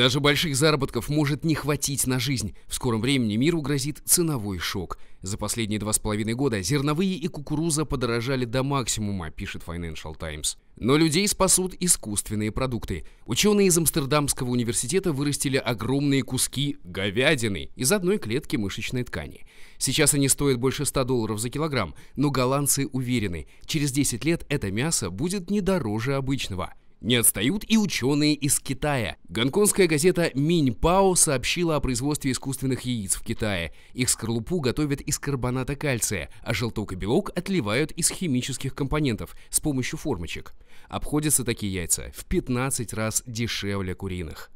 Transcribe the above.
Даже больших заработков может не хватить на жизнь. В скором времени миру грозит ценовой шок. За последние два с половиной года зерновые и кукуруза подорожали до максимума, пишет Financial Times. Но людей спасут искусственные продукты. Ученые из Амстердамского университета вырастили огромные куски говядины из одной клетки мышечной ткани. Сейчас они стоят больше 100 долларов за килограмм, но голландцы уверены, через 10 лет это мясо будет не дороже обычного. Не отстают и ученые из Китая. Гонконгская газета Минь Пао сообщила о производстве искусственных яиц в Китае. Их скорлупу готовят из карбоната кальция, а желток и белок отливают из химических компонентов с помощью формочек. Обходятся такие яйца в 15 раз дешевле куриных.